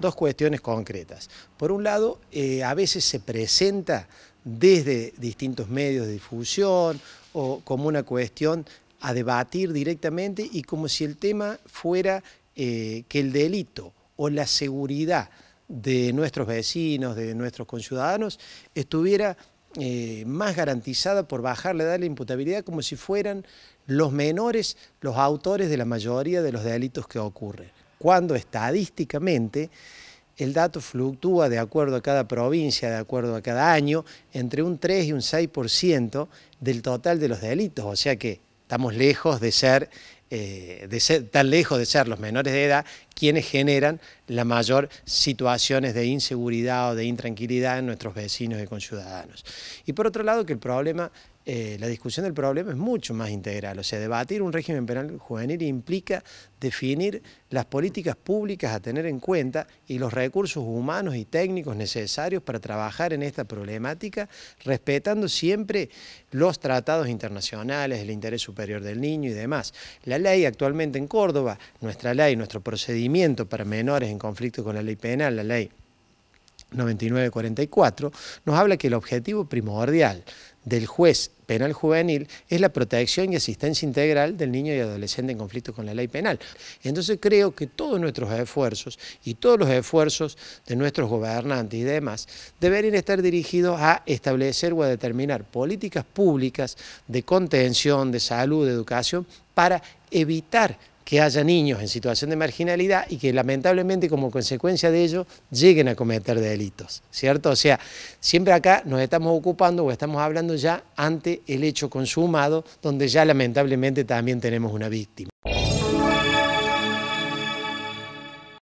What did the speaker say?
dos cuestiones concretas. Por un lado, eh, a veces se presenta desde distintos medios de difusión o como una cuestión a debatir directamente y como si el tema fuera eh, que el delito o la seguridad de nuestros vecinos, de nuestros conciudadanos, estuviera eh, más garantizada por bajar la edad de la imputabilidad como si fueran los menores los autores de la mayoría de los delitos que ocurren cuando estadísticamente el dato fluctúa de acuerdo a cada provincia, de acuerdo a cada año, entre un 3 y un 6% del total de los delitos. O sea que estamos lejos de ser, eh, de ser, tan lejos de ser los menores de edad quienes generan la mayor situaciones de inseguridad o de intranquilidad en nuestros vecinos y conciudadanos. Y por otro lado, que el problema eh, la discusión del problema es mucho más integral. O sea, debatir un régimen penal juvenil implica definir las políticas públicas a tener en cuenta y los recursos humanos y técnicos necesarios para trabajar en esta problemática, respetando siempre los tratados internacionales, el interés superior del niño y demás. La ley actualmente en Córdoba, nuestra ley, nuestro procedimiento, para menores en conflicto con la ley penal, la ley 9944, nos habla que el objetivo primordial del juez penal juvenil es la protección y asistencia integral del niño y adolescente en conflicto con la ley penal. Entonces creo que todos nuestros esfuerzos y todos los esfuerzos de nuestros gobernantes y demás deberían estar dirigidos a establecer o a determinar políticas públicas de contención, de salud, de educación, para evitar que haya niños en situación de marginalidad y que lamentablemente como consecuencia de ello lleguen a cometer delitos, ¿cierto? O sea, siempre acá nos estamos ocupando o estamos hablando ya ante el hecho consumado, donde ya lamentablemente también tenemos una víctima.